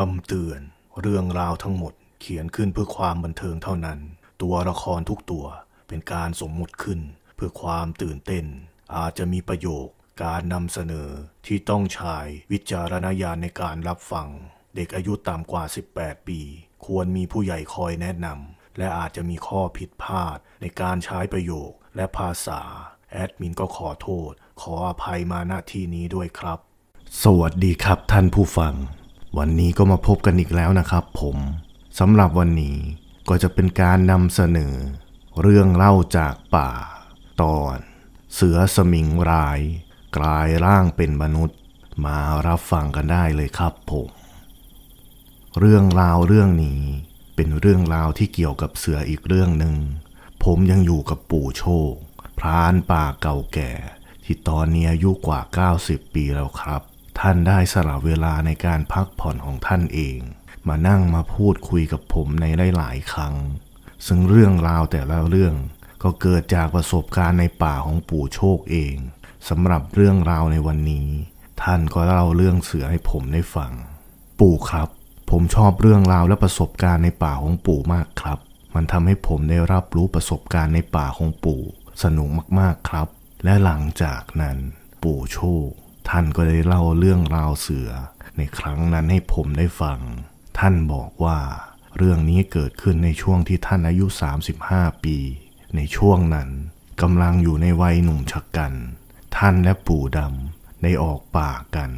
คำเตือนเรื่องราวทั้งหมด เขียนขึ้นเพื่อความบันเทิงเท่านั้น ตัวละครทุกตัวเป็นการสมมุติขึ้น เพื่อความตื่นเต้น อาจจะมีประโยคการนำเสนอที่ต้องใช้วิจารณญาณในการรับฟัง เด็กอายุต่ำกว่า 18 ปี ควรมีผู้ใหญ่คอยแนะนำและอาจจะมีข้อผิดพลาดในการใช้ประโยคและภาษาแอดมินก็ขอโทษ ขออภัยมาณที่นี้ด้วยครับ สวัสดีครับ ท่านผู้ฟังวันนี้ก็มาพบกันอีกแล้วนะครับผมสำหรับวันนี้ก็จะเป็นการนำเสนอ เรื่องเล่าจากป่า ตอนเสือสมิงรายกลายร่างเป็นมนุษย์ มารับฟังกันได้เลยครับผม เรื่องราวเรื่องนี้เป็นเรื่องราวที่เกี่ยวกับเสืออีกเรื่องหนึ่งผมยังอยู่กับปู่โชคพรานป่าเก่าแก่ ที่ตอนนี้อายุกว่า 90 ปีแล้วครับท่านได้สละเวลาในการพักผ่อนของท่านเอง มานั่งมาพูดคุยกับผมในหลายๆครั้งซึ่งเรื่องราวแต่ละเรื่องก็เกิดจากประสบการณ์ในป่าของปู่โชคเอง สำหรับเรื่องราวในวันนี้ ท่านก็เล่าเรื่องเสือให้ผมได้ฟัง ปู่ครับ ผมชอบเรื่องราวและประสบการณ์ในป่าของปู่มากครับ มันทำให้ผมได้รับรู้ประสบการณ์ในป่าของปู่ สนุกมากๆครับ และหลังจากนั้นปู่โชคท่านก็ได้เล่าเรื่องราวเสือในครั้งนั้นให้ผมได้ฟัง ท่านบอกว่า เรื่องนี้เกิดขึ้นในช่วงที่ท่านอายุ35 ปี ในช่วงนั้นกำลังอยู่ในวัยหนุ่มชะกัน ท่านและปู่ดำได้ออกป่ากัน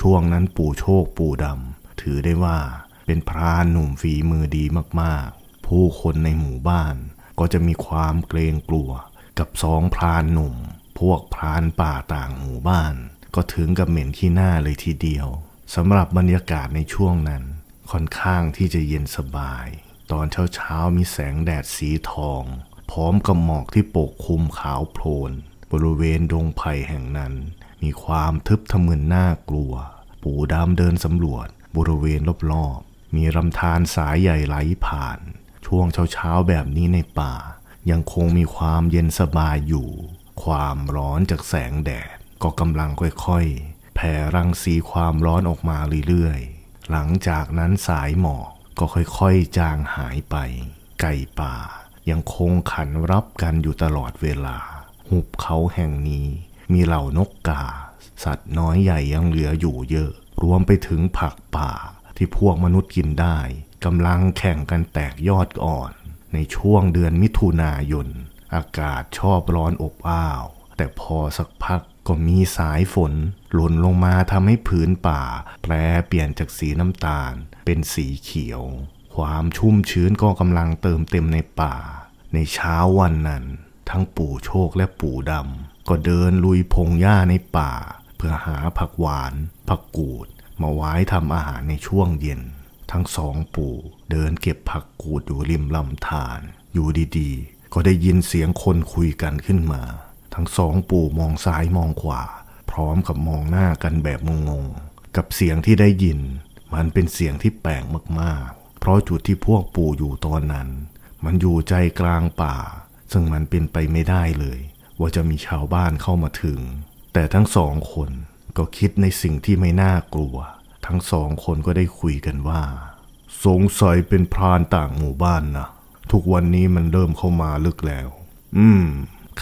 ช่วงนั้นปู่โชคปู่ดำถือได้ว่าเป็นพรานหนุ่มฝีมือดีมาก ๆ ผู้คนในหมู่บ้านก็จะมีความเกรงกลัวกับสองพรานหนุ่ม พวกพรานป่าต่างหมู่บ้านก็ถึงกับเหม็นขี้หน้าเลยทีเดียวสำหรับบรรยากาศในช่วงนั้น ค่อนข้างที่จะเย็นสบาย ตอนเช้าๆมีแสงแดดสีทอง พร้อมกับหมอกที่ปกคลุมขาวโพลนบริเวณดงไผ่แห่งนั้น มีความทึบทะมึนน่ากลัว ปู่ดำเดินสำรวจ บริเวณรอบๆ มีลำธารสายใหญ่ไหลผ่าน ช่วงเช้าๆแบบนี้ในป่า ยังคงมีความเย็นสบายอยู่ ความร้อนจากแสงแดดก็กำลังค่อยๆ แผ่รังสีความร้อนออกมาเรื่อยๆ หลังจากนั้นสายหมอกก็ค่อยๆจางหายไป ไก่ป่ายังคงขันรับกันอยู่ตลอดเวลา หุบเขาแห่งนี้มีเหล่านกกาสัตว์น้อยใหญ่ยังเหลืออยู่เยอะ รวมไปถึงผักป่าที่พวกมนุษย์กินได้กำลังแข่งกันแตกยอดอ่อน ในช่วงเดือนมิถุนายน อากาศชอบร้อนอบอ้าว แต่พอสักพัก็มีสายฝนหล่นลงมาทำให้ผืนป่าแปรเปลี่ยนจากสีน้ำตาลเป็นสีเขียว ความชุ่มชื้นก็กำลังเติมเต็มในป่า ในเช้าวันนั้น ทั้งปู่โชคและปู่ดำก็เดินลุยพงหญ้าในป่า เพื่อหาผักหวาน ผักกูด มาไว้ทำอาหารในช่วงเย็น ทั้งสองปู่เดินเก็บผักกูดอยู่ริมลำธารอยู่ดีๆ ก็ได้ยินเสียงคนคุยกันขึ้นมาทั้งสองปู่มองซ้ายมองขวาพร้อมกับมองหน้ากันแบบงงๆกับเสียงที่ได้ยิน มันเป็นเสียงที่แปลกมาก ๆ เพราะจุดที่พวกปู่อยู่ตอนนั้น มันอยู่ใจกลางป่า ซึ่งมันเป็นไปไม่ได้เลย ว่าจะมีชาวบ้านเข้ามาถึง แต่ทั้งสองคนก็คิดในสิ่งที่ไม่น่ากลัว ทั้งสองคนก็ได้คุยกันว่า สงสัยเป็นพรานต่างหมู่บ้านนะทุกวันนี้มันเริ่มเข้ามาลึกแล้ว อืม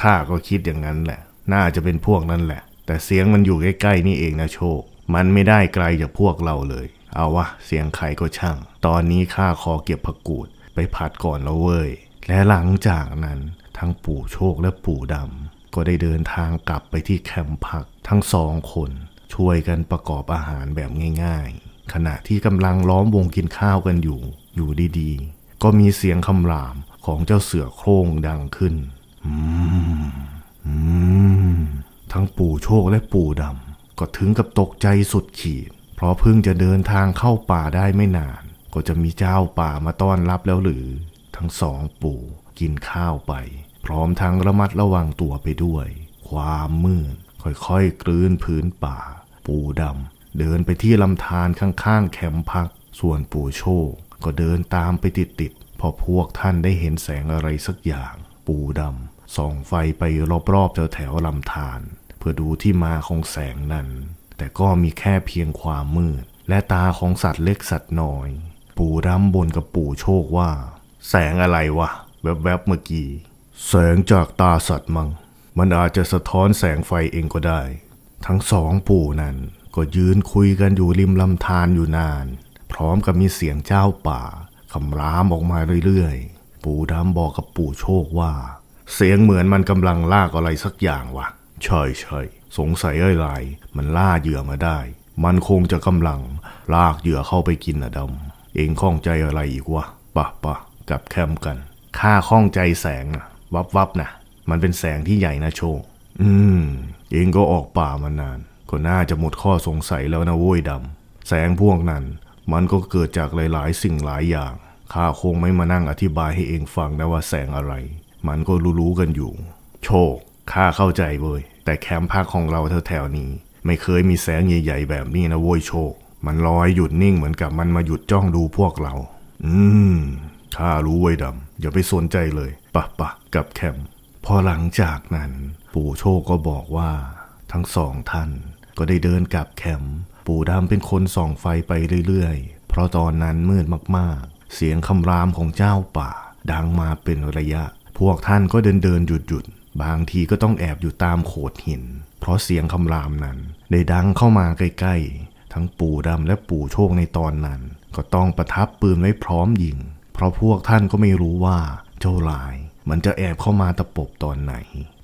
ข้าก็คิดอย่างนั้นแหละ น่าจะเป็นพวกนั้นแหละ แต่เสียงมันอยู่ใกล้ๆนี่เองนะโชค มันไม่ได้ไกลจากพวกเราเลย เอาวะ เสียงใครก็ช่าง ตอนนี้ข้าขอเก็บผักกูด ไปผัดก่อนแล้วเว้ย และหลังจากนั้น ทั้งปู่โชคและปู่ดำ ก็ได้เดินทางกลับไปที่แคมป์พักทั้งสองคนช่วยกันประกอบอาหารแบบง่าย ๆ ขณะที่กำลังล้อมวงกินข้าวกันอยู่อยู่ดีๆ ก็มีเสียงคำรามของเจ้าเสือโคร่งดังขึ้นทั้งปู่โชคและปู่ดำก็ถึงกับตกใจสุดขีด เพราะเพิ่งจะเดินทางเข้าป่าได้ไม่นาน ก็จะมีเจ้าป่ามาต้อนรับแล้วหรือ ทั้งสองปู่กินข้าวไป พร้อมทั้งระมัดระวังตัวไปด้วย ความมืดค่อยๆกลืนพื้นป่า ปู่ดำเดินไปที่ลำธารข้างๆแคมป์พัก ส่วนปู่โชคก็เดินตามไปติดๆพอพวกท่านได้เห็นแสงอะไรสักอย่าง ปู่ดำส่องไฟไปรอบๆแถวๆลำธารเพื่อดูที่มาของแสงนั้น แต่ก็มีแค่เพียงความมืด และตาของสัตว์เล็กสัตว์น้อย ปู่ร่ำบนกับปู่โชคว่า แสงอะไรวะ แวบๆเมื่อกี้ แสงจากตาสัตว์มังมันอาจจะสะท้อนแสงไฟเองก็ได้ ทั้งสองปู่นั้นก็ยืนคุยกันอยู่ริมลำธารอยู่นาน พร้อมกับมีเสียงเจ้าป่าคำรามออกมาเรื่อยๆ ปู่ดำบอกกับปู่โชคว่าเสียงเหมือนมันกำลังลากอะไรสักอย่างวะใช่ใช่สงสัยไอ้ไร มันล่าเหยื่อมาได้ มันคงจะกำลังลากเหยื่อเข้าไปกินอะดำเองข้องใจอะไรอีกวะปะปะ กับแคมกัน ข้าข้องใจแสงอะวับวับนะมันเป็นแสงที่ใหญ่นะโชอืมเองก็ออกป่ามานาน ก็น่าจะหมดข้อสงสัยแล้วนะโว้ยดำแสงพวกนั้น มันก็เกิดจากหลายๆ สิ่งหลายอย่าง ข้าคงไม่มานั่งอธิบายให้เองฟังนะว่าแสงอะไรมันก็รู้ๆกันอยู่ โชคข้าเข้าใจเว้ยแต่แคมป์ภาคของเราแถวๆนี้ ไม่เคยมีแสงใหญ่ๆแบบนี้นะโว้ยโชค มันลอยหยุดนิ่งเหมือนกับมันมาหยุดจ้องดูพวกเรา อืม ข้ารู้ไว้ดำอย่าไปสนใจเลย ปะปะกับแคมป์พอหลังจากนั้น ปู่โชคก็บอกว่า ทั้งสองท่านก็ได้เดินกลับแคมป์ปู่ดำเป็นคนส่องไฟไปเรื่อยๆ เพราะตอนนั้นมืดมากๆ เสียงคำรามของเจ้าป่า ดังมาเป็นระยะพวกท่านก็เดินเดินหยุดหยุด บางทีก็ต้องแอบอยู่ตามโขดหินเพราะเสียงคำรามนั้น ได้ดังเข้ามาใกล้ๆ ทั้งปู่ดำและปู่โชคในตอนนั้น ก็ต้องประทับปืนไว้พร้อมยิง เพราะพวกท่านก็ไม่รู้ว่าเจ้าลาย มันจะแอบเข้ามาตะปบตอนไหน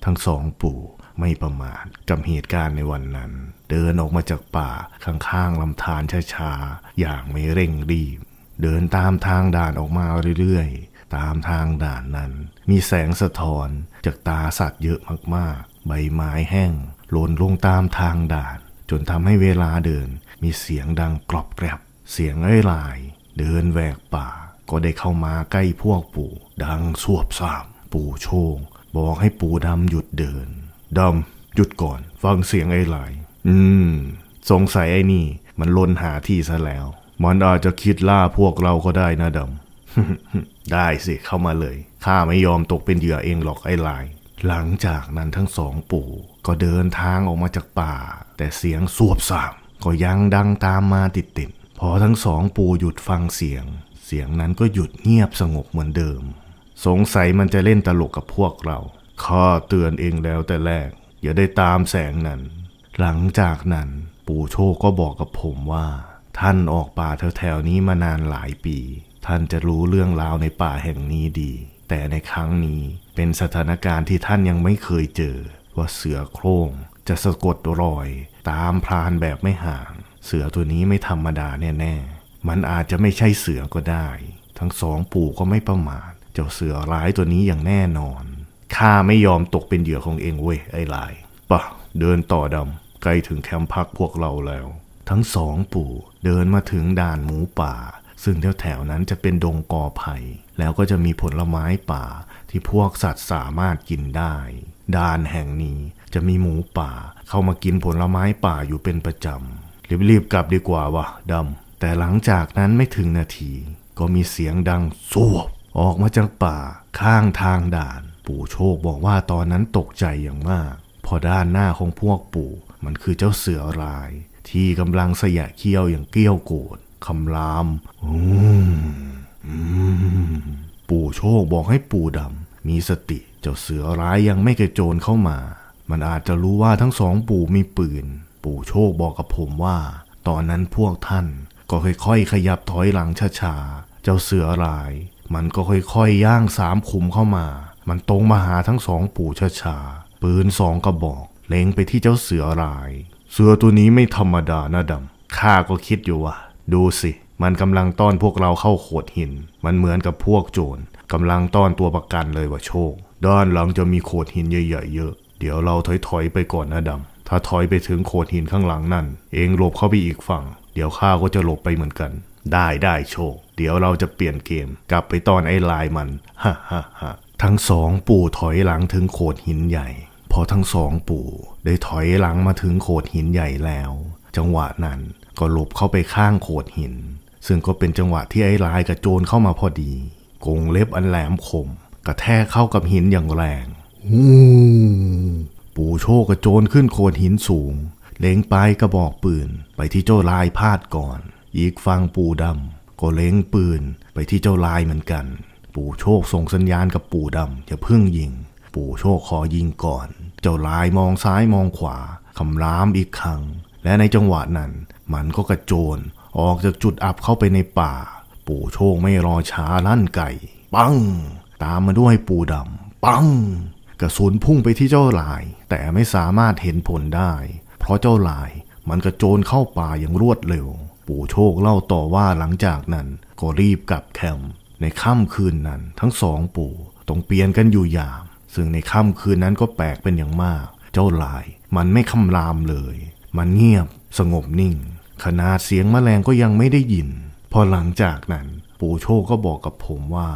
ทั้งสองปู่ไม่ประมาทกับเหตุการณ์ในวันนั้น เดินออกมาจากป่าข้างๆลำธารช้าๆอย่างไม่เร่งรีบ เดินตามทางด่านออกมาเรื่อยๆตามทางด่านนั้นมีแสงสะท้อนจากตาสัตว์เยอะมากๆ ใบไม้แห้งหล่นลงตามทางด่าน จนทำให้เวลาเดินมีเสียงดังกรอบแกรบเสียงไอ้ลายเดินแหวกป่าก็ได้เข้ามาใกล้พวกปู่ดังสวบสามปู่โชงบอกให้ปู่ดำหยุดเดินดำหยุดก่อนฟังเสียงไอ้ลาย อืม สงสัยไอ้นี่ มันลนหาที่ซะแล้วมันอาจจะคิดล่าพวกเราก็ได้นะดำได้สิ เข้ามาเลย ข้าไม่ยอมตกเป็นเหยื่อเองหรอกไอ้ลาย หลังจากนั้นทั้งสองปู่ ก็เดินทางออกมาจากป่า แต่เสียงสวบสามก็ยังดังตามมาติดติดพอทั้งสองปู่หยุดฟังเสียง เสียงนั้นก็หยุดเงียบสงบเหมือนเดิม สงสัยมันจะเล่นตลกกับพวกเรา ข้าเตือนเองแล้วแต่แรก อย่าได้ตามแสงนั้น หลังจากนั้นปู่โชคก็บอกกับผมว่า ท่านออกป่าแถวๆนี้มานานหลายปีท่านจะรู้เรื่องราวในป่าแห่งนี้ดี แต่ในครั้งนี้เป็นสถานการณ์ที่ท่านยังไม่เคยเจอ ว่าเสือโคร่งจะสะกดรอย ตามพรานแบบไม่ห่าง เสือตัวนี้ไม่ธรรมดาแน่ ๆ มันอาจจะไม่ใช่เสือก็ได้ ทั้งสองปู่ก็ไม่ประมาทเจ้าเสือร้ายตัวนี้อย่างแน่นอน ข้าไม่ยอมตกเป็นเหยื่อของเองเว้ยไอ้ลายปะเดินต่อดำใกล้ถึงแคมป์พักพวกเราแล้ว ทั้งสองปู่เดินมาถึงด่านหมูป่าซึ่งแถวๆนั้นจะเป็นดงกอไผ่ แล้วก็จะมีผลไม้ป่าที่พวกสัตว์สามารถกินได้ ด่านแห่งนี้จะมีหมูป่าเข้ามากินผลไม้ป่าอยู่เป็นประจำ รีบๆกลับดีกว่าวะดำแต่หลังจากนั้นไม่ถึงนาทีก็มีเสียงดังสวบออกมาจากป่าข้างทางด่าน ปู่โชคบอกว่าตอนนั้นตกใจอย่างมาก พอด้านหน้าของพวกปู่มันคือเจ้าเสือราย ที่กำลังสยะเขี้ยวอย่างเกี้ยวโกรธคำรามปู่โชคบอกให้ปู่ดำมีสติเจ้าเสือร้ายยังไม่กระโจนเข้ามา มันอาจจะรู้ว่าทั้งสองปู่มีปืน ปู่โชคบอกกับผมว่า ตอนนั้นพวกท่านก็ค่อย ๆ ขยับถอยหลังช้าๆ เจ้าเสือร้าย มันก็ค่อยๆย่างสามขุมเข้ามา มันตรงมาหาทั้งสองปู่ช้าๆ ปืนสองกระบอกเล็งไปที่เจ้าเสือร้าย เสือตัวนี้ไม่ธรรมดานะดำ ข้าก็คิดอยู่ว่าดูสิ มันกำลังต้อนพวกเราเข้าโขดหิน มันเหมือนกับพวกโจรกำลังต้อนตัวประกันเลยว่าโชค ด้านหลังจะมีโขดหินใหญ่ๆเยอะ เดี๋ยวเราถอยๆไปก่อนนะดำถ้าถอยไปถึงโขดหินข้างหลังนั่นเองหลบเข้าไปอีกฝั่ง เดี๋ยวข้าก็จะหลบไปเหมือนกัน ได้ได้โชค เดี๋ยวเราจะเปลี่ยนเกมกลับไปต้อนไอ้ลายมัน ฮ่าฮ่าฮ่าทั้งสองปู่ถอยหลังถึงโขดหินใหญ่ พอทั้งสองปู่ได้ถอยหลังมาถึงโขดหินใหญ่แล้ว จังหวะนั้นก็หลบเข้าไปข้างโขดหิน ซึ่งก็เป็นจังหวะที่ไอ้ลายกับโจรเข้ามาพอดีกงเล็บอันแหลมคมกระแทกเข้ากับหินอย่างแรง ปู่โชคกระโจนขึ้นโขดหินสูง เล็งปลายกระบอกปืนไปที่เจ้าลายพาดก่อน อีกฟังปู่ดำ ก็เล็งปืนไปที่เจ้าลายเหมือนกัน ปู่โชคส่งสัญญาณกับปู่ดำอย่าเพิ่งยิง ปู่โชคขอยิงก่อน เจ้าลายมองซ้ายมองขวาคำรามอีกครั้ง และในจังหวะนั้นมันก็กระโจนออกจากจุดอับเข้าไปในป่า ปู่โชคไม่รอช้าลั่นไก่ปังตามมาด้วยปู่ดำปัง กระสุนพุ่งไปที่เจ้าลาย แต่ไม่สามารถเห็นผลได้ เพราะเจ้าลายมันกระโจนเข้าป่าอย่างรวดเร็ว ปู่โชคเล่าต่อว่าหลังจากนั้น ก็รีบกลับแคมป์ในค่ำคืนนั้น ทั้งสองปู่ต้องเปลี่ยนกันอยู่ยาม ซึ่งในค่ำคืนนั้นก็แปลกเป็นอย่างมาก เจ้าลาย มันไม่คำรามเลย มันเงียบสงบนิ่งขนาดเสียงแมลงก็ยังไม่ได้ยิน พอหลังจากนั้น ปู่โชคก็บอกกับผมว่า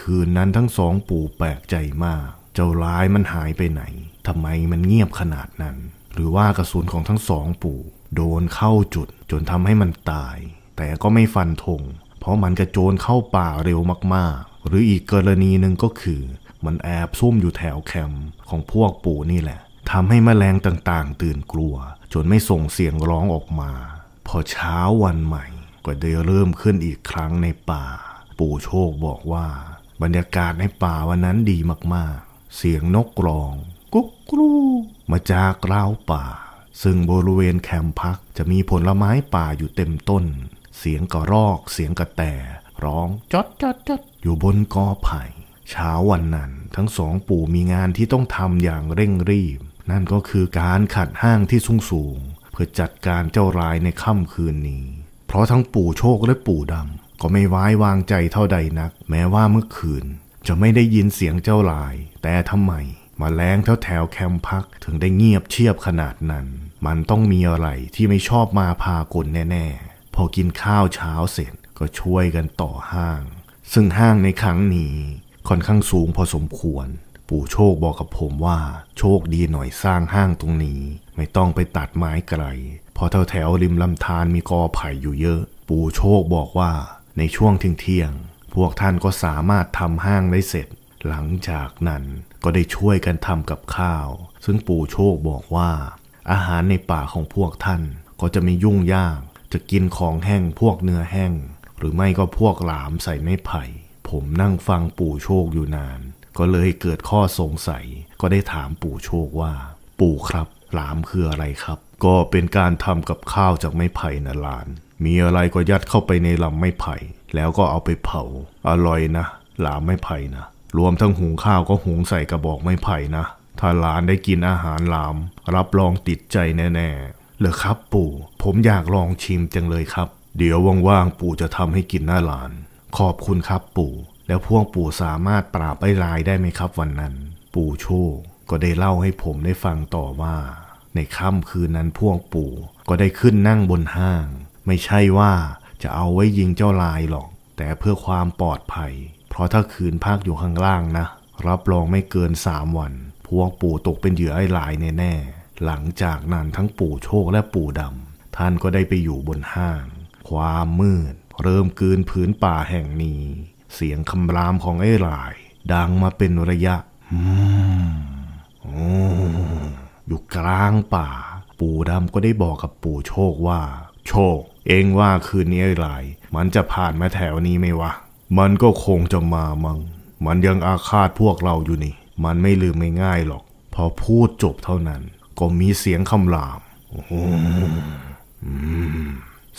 คืนนั้นทั้งสองปู่แปลกใจมาก เจ้าร้ายมันหายไปไหนทำไมมันเงียบขนาดนั้น หรือว่ากระสุนของทั้งสองปู่ โดนเข้าจุด จนทำให้มันตาย แต่ก็ไม่ฟันธง เพราะมันกระโจนเข้าป่าเร็วมากๆ หรืออีกกรณีหนึ่งก็คือ มันแอบซุ่มอยู่แถวแคมป์ของพวกปู่นี่แหละทำให้แมลงต่างๆ ตื่นกลัว จนไม่ส่งเสียงร้องออกมาพอเช้าวันใหม่ก็ได้เริ่มขึ้นอีกครั้งในป่า ปู่โชคบอกว่าบรรยากาศในป่าวันนั้นดีมากๆ เสียงนกร้อง กุ๊กกรูมาจากราวป่า ซึ่งบริเวณแคมป์พักจะมีผลไม้ป่าอยู่เต็มต้น เสียงกระรอก เสียงกระแตร้องจอดจอดจอดอยู่บนกอไผ่ เช้าวันนั้นทั้งสองปู่มีงานที่ต้องทำอย่างเร่งรีบ นั่นก็คือการขัดห้างที่สูงสูงเพื่อจัดการเจ้ารายในค่ำคืนนี้ เพราะทั้งปู่โชคและปู่ดำก็ไม่ไว้วางใจเท่าใดนัก แม้ว่าเมื่อคืนจะไม่ได้ยินเสียงเจ้าลาย แต่ทำไม มาแรงแถวแถวแคมป์พักถึงได้เงียบเชียบขนาดนั้น มันต้องมีอะไรที่ไม่ชอบมาพากลแน่ ๆ พอกินข้าวเช้าเสร็จก็ช่วยกันต่อห้าง ซึ่งห้างในครั้งนี้ค่อนข้างสูงพอสมควรปู่โชคบอกกับผมว่าโชคดีหน่อยสร้างห้างตรงนี้ ไม่ต้องไปตัดไม้ไกลพอแถวแถวริมลำธารมีกอไผ่อยู่เยอะ ปู่โชคบอกว่าในช่วงเที่ยงพวกท่านก็สามารถทำห้างได้เสร็จ หลังจากนั้นก็ได้ช่วยกันทำกับข้าวซึ่งปู่โชคบอกว่า อาหารในป่าของพวกท่านก็จะไม่ยุ่งยาก จะกินของแห้งพวกเนื้อแห้ง หรือไม่ก็พวกหลามใส่ไม้ไผ่ ผมนั่งฟังปู่โชคอยู่นานก็เลยเกิดข้อสงสัย ก็ได้ถามปู่โชคว่า ปู่ครับหลามคืออะไรครับ ก็เป็นการทำกับข้าวจากไม้ไผ่นะหลาน มีอะไรก็ยัดเข้าไปในลำไม้ไผ่ แล้วก็เอาไปเผาอร่อยนะหลามไม้ไผ่นะรวมทั้งหุงข้าวก็หุงใส่กระบอกไม้ไผ่นะถ้าหลานได้กินอาหารหลาม รับรองติดใจแน่ๆเลยครับปู่ ผมอยากลองชิมจังเลยครับ เดี๋ยวว่างๆปู่จะทำให้กินหน้าหลาน ขอบคุณครับปู่แล้วพวงปู่สามารถปราบไอ้ลายได้ไหมครับวันนั้น ปู่โชก็ได้เล่าให้ผมได้ฟังต่อว่า ในค่ำคืนนั้นพวงปู่ก็ได้ขึ้นนั่งบนห้าง ไม่ใช่ว่าจะเอาไว้ยิงเจ้าลายหรอก แต่เพื่อความปลอดภัย เพราะถ้าคืนภาคอยู่ข้างล่างนะ รับรองไม่เกินสามวัน พวงปู่ตกเป็นเหยื่อไอ้ลายแน่ๆหลังจากนั้นทั้งปู่โชคและปู่ดำท่านก็ได้ไปอยู่บนห้าง ความมืด เริ่มกืนผืนป่าแห่งนี้เสียงคำรามของไอ้ลายดังมาเป็นระยะอยู่กลางป่า ปู่ดำก็ได้บอกกับปู่โชคว่า โชค เองว่าคืนนี้ไอ้ลายมันจะผ่านมาแถวนี้ไหมวะมันก็คงจะมามังมันยังอาฆาตพวกเราอยู่นี่ มันไม่ลืมง่ายๆหรอก พอพูดจบเท่านั้น ก็มีเสียงคำรามอ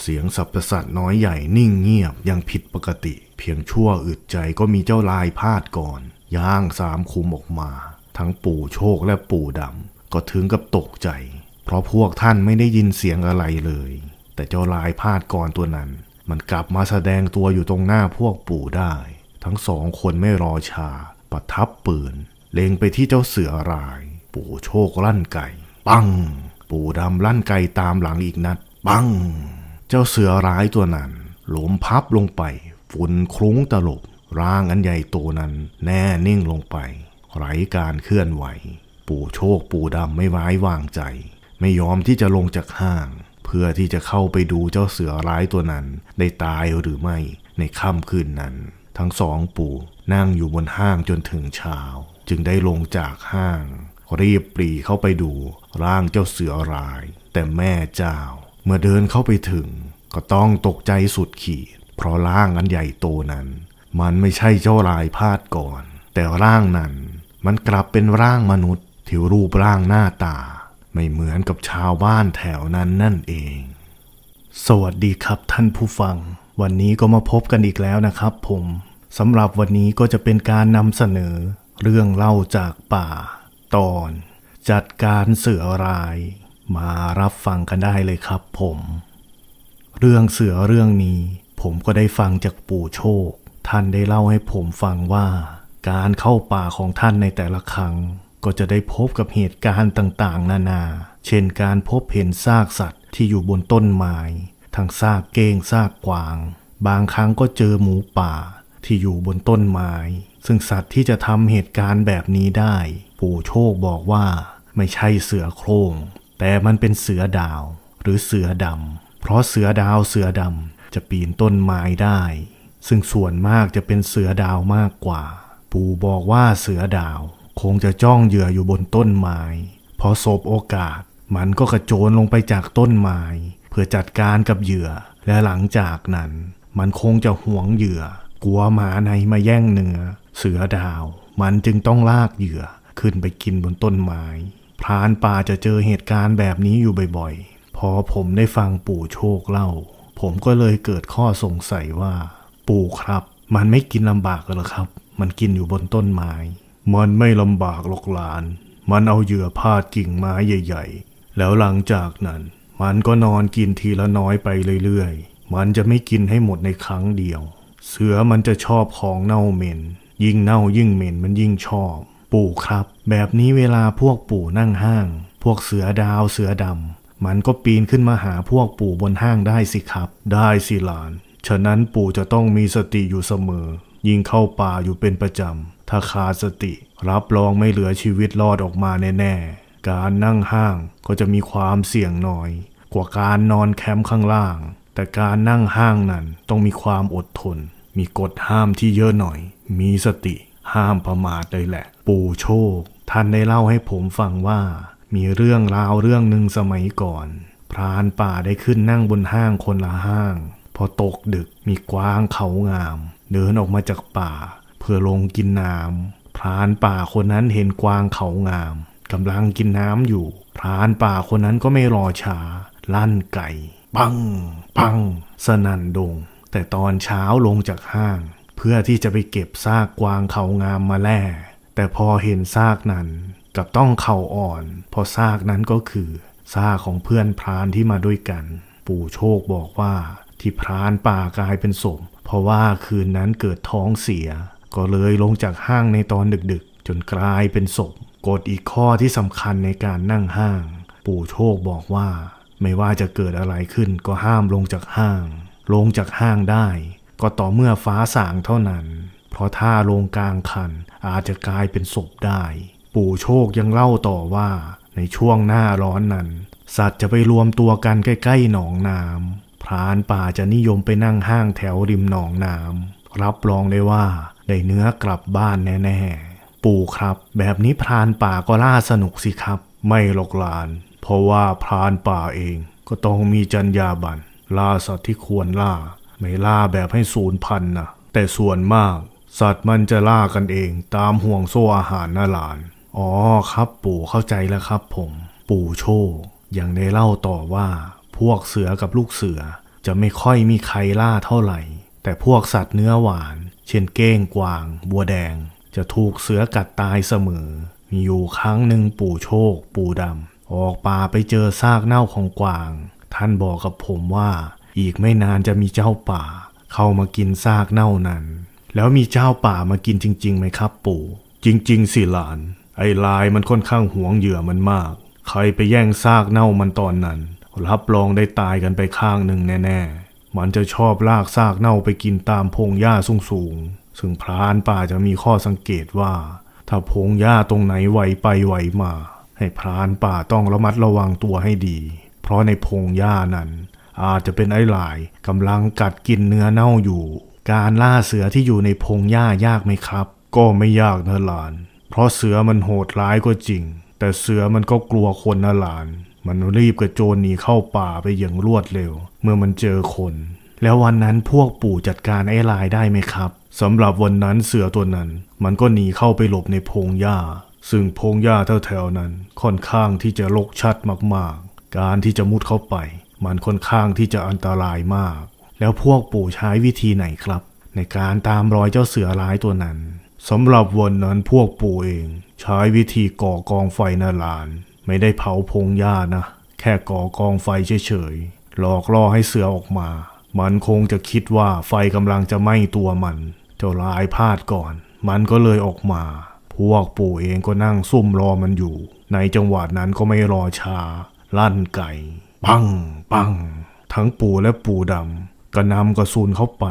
เสียงสับประสัตน้อยใหญ่นิ่งเงียบยังผิดปกติ เพียงชั่วอึดใจก็มีเจ้าลายพาดก่อนย่างสามคุมออกมา ทั้งปู่โชคและปู่ดำก็ถึงกับตกใจ เพราะพวกท่านไม่ได้ยินเสียงอะไรเลย แต่เจ้าลายพาดก่อนตัวนั้นมันกลับมาแสดงตัวอยู่ตรงหน้าพวกปู่ได้ ทั้งสองคนไม่รอชาประทับปืน เล็งไปที่เจ้าเสือรายปู่โชคลั่นไก่ปัง ปู่ดำลั่นไก่ตามหลังอีกนัดปังเจ้าเสือร้ายตัวนั้นหลมพับลงไป ฝุ่นคลุ้งตลบร่างอันใหญ่โตนั้นแน่นิ่งลงไปไร้การเคลื่อนไหว ปู่โชคปู่ดำไม่ไว้วางใจ ไม่ยอมที่จะลงจากห้าง เพื่อที่จะเข้าไปดูเจ้าเสือร้ายตัวนั้นได้ตายหรือไม่ ในค่ำคืนนั้น ทั้งสองปู่นั่งอยู่บนห้างจนถึงเช้าจึงได้ลงจากห้าง รีบปรีเข้าไปดู ร่างเจ้าเสือร้าย แต่แม่เจ้าเมื่อเดินเข้าไปถึงก็ต้องตกใจสุดขีด เพราะร่างอันใหญ่โตนั้น มันไม่ใช่เจ้าลายพาดก่อน แต่ร่างนั้น มันกลับเป็นร่างมนุษย์ที่รูปร่างหน้าตาไม่เหมือนกับชาวบ้านแถวนั้นนั่นเอง สวัสดีครับท่านผู้ฟัง วันนี้ก็มาพบกันอีกแล้วนะครับผมสำหรับวันนี้ก็จะเป็นการนำเสนอเรื่องเล่าจากป่า ตอน จัดการเสือรายมารับฟังกันได้เลยครับผม เรื่องเสือเรื่องนี้ ผมก็ได้ฟังจากปู่โชค ท่านได้เล่าให้ผมฟังว่าการเข้าป่าของท่านในแต่ละครั้ง ก็จะได้พบกับเหตุการณ์ต่างๆนานา เช่นการพบเห็นซากสัตว์ที่อยู่บนต้นไม้ทั้งซากเก้งซากกวาง บางครั้งก็เจอหมูป่าที่อยู่บนต้นไม้ซึ่งสัตว์ที่จะทำเหตุการณ์แบบนี้ได้ ปู่โชคบอกว่าไม่ใช่เสือโครง่งแต่มันเป็นเสือดาวหรือเสือ ดำ เพราะเสือดาวเสือดำจะปีนต้นไม้ได้ ซึ่งส่วนมากจะเป็นเสือดาวมากกว่า ปู่บอกว่าเสือดาวคงจะจ้องเหยื่ออยู่บนต้นไม้พอสบโอกาสมันก็กระโจนลงไปจากต้นไม้ เพื่อจัดการกับเหยื่อ และหลังจากนั้น มันคงจะหวงเหยื่อ กลัวหมาในมาแย่งเนื้อเสือดาว มันจึงต้องลากเหยื่อขึ้นไปกินบนต้นไม้พรานป่าจะเจอเหตุการณ์แบบนี้อยู่บ่อยๆ พอผมได้ฟังปู่โชคเล่า ผมก็เลยเกิดข้อสงสัยว่า ปู่ครับ มันไม่กินลำบากกันหรอครับ มันกินอยู่บนต้นไม้ มันไม่ลำบากหรอกหลาน มันเอาเหยื่อพาดกิ่งไม้ใหญ่ๆ แล้วหลังจากนั้น มันก็นอนกินทีละน้อยไปเรื่อยๆ มันจะไม่กินให้หมดในครั้งเดียว เสือมันจะชอบของเน่าเหม็น ยิ่งเน่ายิ่งเหม็นมันยิ่งชอบปู่ครับแบบนี้เวลาพวกปู่นั่งห้าง พวกเสือดาวเสือดำมันก็ปีนขึ้นมาหาพวกปู่บนห้างได้สิครับ ได้สิหลานฉะนั้นปู่จะต้องมีสติอยู่เสมอ ยิงเข้าป่าอยู่เป็นประจำถ้าขาดสติ รับรองไม่เหลือชีวิตรอดออกมาแน่ๆการนั่งห้างก็จะมีความเสี่ยงน้อย กว่าการนอนแคมป์ข้างล่าง แต่การนั่งห้างนั้นต้องมีความอดทน มีกฎห้ามที่เยอะหน่อย มีสติห้ามประมาทเลยแหละ ปู่โชค ท่านได้เล่าให้ผมฟังว่ามีเรื่องราวเรื่องหนึ่งสมัยก่อน พรานป่าได้ขึ้นนั่งบนห้างคนละห้าง พอตกดึกมีกวางเขางาม เดินออกมาจากป่า เพื่อลงกินน้ำพรานป่าคนนั้นเห็นกวางเขางามกำลังกินน้ำอยู่ พรานป่าคนนั้นก็ไม่รอช้า ลั่นไก่ปังปัง สนั่นดงแต่ตอนเช้าลงจากห้างเพื่อที่จะไปเก็บซากกวางเขางามมาแล่แต่พอเห็นซากนั้นกับต้องเข่าอ่อนพอซากนั้นก็คือซากของเพื่อนพรานที่มาด้วยกัน ปู่โชคบอกว่า ที่พรานป่ากลายเป็นศพเพราะว่าคืนนั้นเกิดท้องเสีย ก็เลยลงจากห้างในตอนดึกๆ จนกลายเป็นศพ กฎอีกข้อที่สำคัญในการนั่งห้าง ปู่โชคบอกว่า ไม่ว่าจะเกิดอะไรขึ้น ก็ห้ามลงจากห้าง ลงจากห้างได้ก็ต่อเมื่อฟ้าสางเท่านั้น เพราะถ้าลงกลางคันอาจจะกลายเป็นศพได้ ปู่โชคยังเล่าต่อว่า ในช่วงหน้าร้อนนั้น สัตว์จะไปรวมตัวกันใกล้ๆ หนองน้ำพรานป่าจะนิยมไปนั่งห้างแถวริมหนองน้ำรับรองได้ว่าได้เนื้อกลับบ้านแน่ๆ ปู่ครับ แบบนี้พรานป่าก็ล่าสนุกสิครับไม่หรอกหลาน เพราะว่าพรานป่าเองก็ต้องมีจรรยาบรรณล่าสัตว์ที่ควรล่าไม่ล่าแบบให้ศูนย์พันนะแต่ส่วนมาก สัตว์มันจะล่ากันเองตามห่วงโซ่อาหารน่ะหลาน อ๋อ ครับปู่เข้าใจแล้วครับผม ปู่โชอย่างได้เล่าต่อว่า พวกเสือกับลูกเสือ จะไม่ค่อยมีใครล่าเท่าไหร่ แต่พวกสัตว์เนื้อหวาน เช่นเก้งกวางบัวแดง จะถูกเสือกัดตายเสมอ มีอยู่ครั้งหนึ่งปู่โชค ปู่ดำออกป่าไปเจอซากเน่าของกวาง ท่านบอกกับผมว่าอีกไม่นานจะมีเจ้าป่า เข้ามากินซากเน่านั้นแล้วมีเจ้าป่ามากินจริง ๆไหมครับปู่ จริงๆสิหลาน ไอ้ลายมันค่อนข้างหวงเหยื่อมันมาก ใครไปแย่งซากเน่ามันตอนนั้นรับรองได้ตายกันไปข้างหนึ่งแน่ ๆ มันจะชอบลากซากเน่าไปกินตามพงหญ้าสูงๆ ซึ่งพรานป่าจะมีข้อสังเกตว่า ถ้าพงหญ้าตรงไหนไหวไปไหวมา ให้พรานป่าต้องระมัดระวังตัวให้ดี เพราะในพงหญ้านั้นอาจจะเป็นไอ้หลายกำลังกัดกินเนื้อเน่าอยู่ การล่าเสือที่อยู่ในพงหญ้ายากไหมครับ ก็ไม่ยากนะหลาน เพราะเสือมันโหดร้ายก็จริง แต่เสือมันก็กลัวคนนะหลาน มันรีบกระโจนหนีเข้าป่าไปอย่างรวดเร็ว เมื่อมันเจอคน แล้ววันนั้นพวกปู่จัดการไอ้ลายได้ไหมครับสำหรับวันนั้นเสือตัวนั้น มันก็หนีเข้าไปหลบในพงหญ้า ซึ่งพงหญ้าแถวๆนั้น ค่อนข้างที่จะรกชัดมาก ๆ การที่จะมุดเข้าไปมันค่อนข้างที่จะอันตรายมาก แล้วพวกปู่ใช้วิธีไหนครับ ในการตามรอยเจ้าเสือร้ายตัวนั้นสำหรับวันนั้นพวกปู่เอง ใช้วิธีก่อกองไฟนาลาน ไม่ได้เผาพงหญ้านะแค่ก่อกองไฟเฉยๆหลอกล่อให้เสือออกมา มันคงจะคิดว่าไฟกำลังจะไหม้ตัวมัน เจ้าร้ายพลาดก่อน มันก็เลยออกมา พวกปู่เองก็นั่งซุ่มรอมันอยู่ ในจังหวะนั้นก็ไม่รอช้าลั่นไก่ปังปัง ทั้งปู่และปู่ดำกระนำกระซูนเข้าไป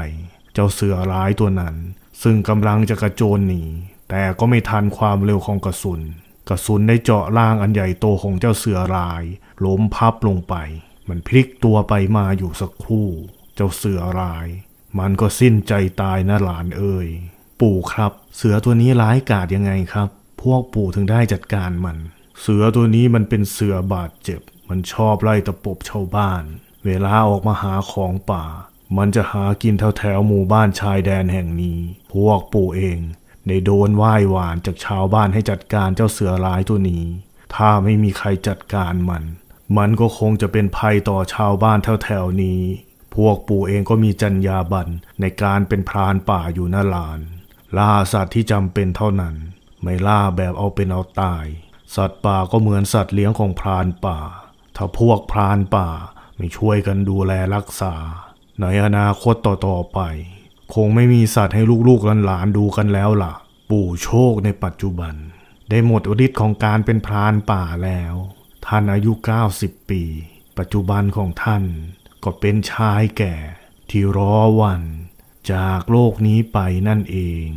เจ้าเสือร้ายตัวนั้น ซึ่งกำลังจะกระโจนหนีแต่ก็ไม่ทันความเร็วของกระสุนกระสุนได้เจาะร่างอันใหญ่โตของเจ้าเสือร้าย ล้มพับลงไป มันพลิกตัวไปมาอยู่สักครู่ เจ้าเสือร้ายมันก็สิ้นใจตายนะหลานเอ้ยปู่ครับ เสือตัวนี้ร้ายกาจยังไงครับ พวกปู่ถึงได้จัดการมัน เสือตัวนี้มันเป็นเสือบาดเจ็บมันชอบไล่ตะปบชาวบ้าน เวลาออกมาหาของป่า มันจะหากินแถวแถวหมู่บ้านชายแดนแห่งนี้ พวกปู่เองได้โดนไหว้หวานจากชาวบ้านให้จัดการเจ้าเสือร้ายตัวนี้ ถ้าไม่มีใครจัดการมัน มันก็คงจะเป็นภัยต่อชาวบ้านแถวแถวนี้ พวกปู่เองก็มีจรรยาบรรณในการเป็นพรานป่าอยู่หน้าลาน ล่าสัตว์ที่จำเป็นเท่านั้น ไม่ล่าแบบเอาเป็นเอาตาย สัตว์ป่าก็เหมือนสัตว์เลี้ยงของพรานป่าถ้าพวกพรานป่าไม่ช่วยกันดูแลรักษาในอนาคตต่อๆไป คงไม่มีสัตว์ให้ลูกๆหลานๆดูกันแล้วล่ะ ปู่โชคในปัจจุบัน ได้หมดอดิตของการเป็นพรานป่าแล้ว ท่านอายุ 90 ปี ปัจจุบันของท่านก็เป็นชายแก่ที่รอวันจากโลกนี้ไปนั่นเอง